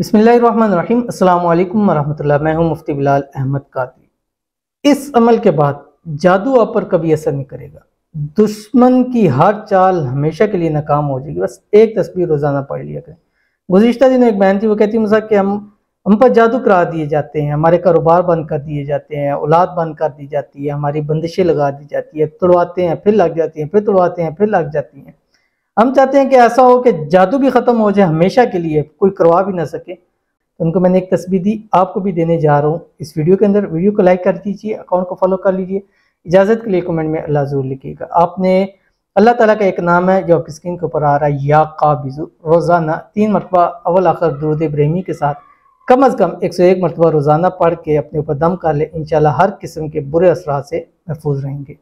बसमीम अल्लाम वरहमल मैं हूं मुफ्ती बिलाल अहमद कादरी इस अमल के बाद जादू आप पर कभी असर नहीं करेगा दुश्मन की हर चाल हमेशा के लिए नाकाम हो जाएगी बस एक तस्वीर रोज़ाना पढ़ लिया करें गुजशत दिन एक बहन थी वो कहती मुझा कि हम हम पर जादू करा दिए जाते हैं हमारे कारोबार बंद कर दिए जाते हैं औलाद बंद कर दी जाती है हमारी बंदिशें लगा दी जाती है तुड़वाते हैं फिर लग जाती हैं फिर तुड़वाते हैं फिर लग जाती हैं हम चाहते हैं कि ऐसा हो कि जादू भी ख़त्म हो जाए हमेशा के लिए कोई करवा भी ना सके तो उनको मैंने एक तस्वीर दी आपको भी देने जा रहा हूँ इस वीडियो के अंदर वीडियो को लाइक कर दीजिए अकाउंट को फॉलो कर लीजिए इजाज़त के लिए कमेंट में अल्लाह ज़रूर लिखिएगा आपने अल्लाह ताला का एक नाम है जो आपकी स्क्रीन के ऊपर आ रहा है या काबिजू रोज़ाना तीन मरतबा अवल आखिर दरूद ब्रहमी के साथ कम अज़ कम एक सौ एक मरतबा रोज़ाना पढ़ के अपने ऊपर दम कर ले इन हर किस्म के बुरे असरा से महफूज रहेंगे